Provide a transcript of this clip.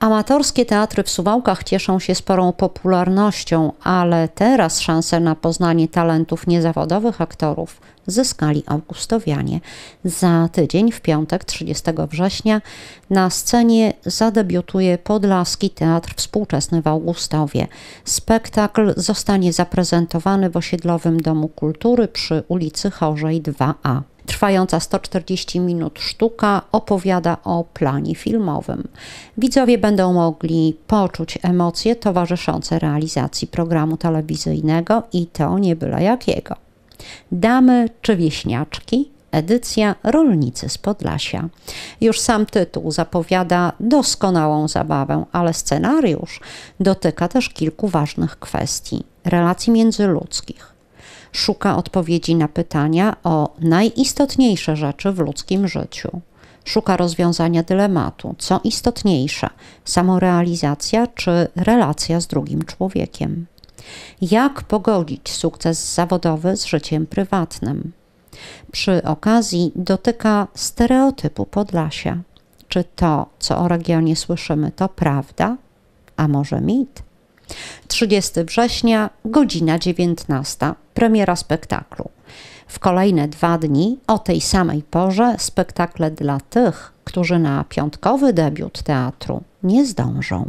Amatorskie teatry w Suwałkach cieszą się sporą popularnością, ale teraz szanse na poznanie talentów niezawodowych aktorów zyskali augustowianie. Za tydzień, w piątek 30 września, na scenie zadebiutuje Podlaski Teatr Współczesny w Augustowie. Spektakl zostanie zaprezentowany w Osiedlowym Domu Kultury przy ulicy Chorzej 2A trwająca 140 minut sztuka opowiada o planie filmowym. Widzowie będą mogli poczuć emocje towarzyszące realizacji programu telewizyjnego i to nie byle jakiego. Damy czy wieśniaczki? Edycja Rolnicy z Podlasia. Już sam tytuł zapowiada doskonałą zabawę, ale scenariusz dotyka też kilku ważnych kwestii: relacji międzyludzkich, Szuka odpowiedzi na pytania o najistotniejsze rzeczy w ludzkim życiu. Szuka rozwiązania dylematu, co istotniejsze samorealizacja czy relacja z drugim człowiekiem. Jak pogodzić sukces zawodowy z życiem prywatnym? Przy okazji dotyka stereotypu Podlasia. Czy to, co o regionie słyszymy, to prawda, a może mit? 30 września, godzina 19, premiera spektaklu. W kolejne dwa dni o tej samej porze spektakle dla tych, którzy na piątkowy debiut teatru nie zdążą.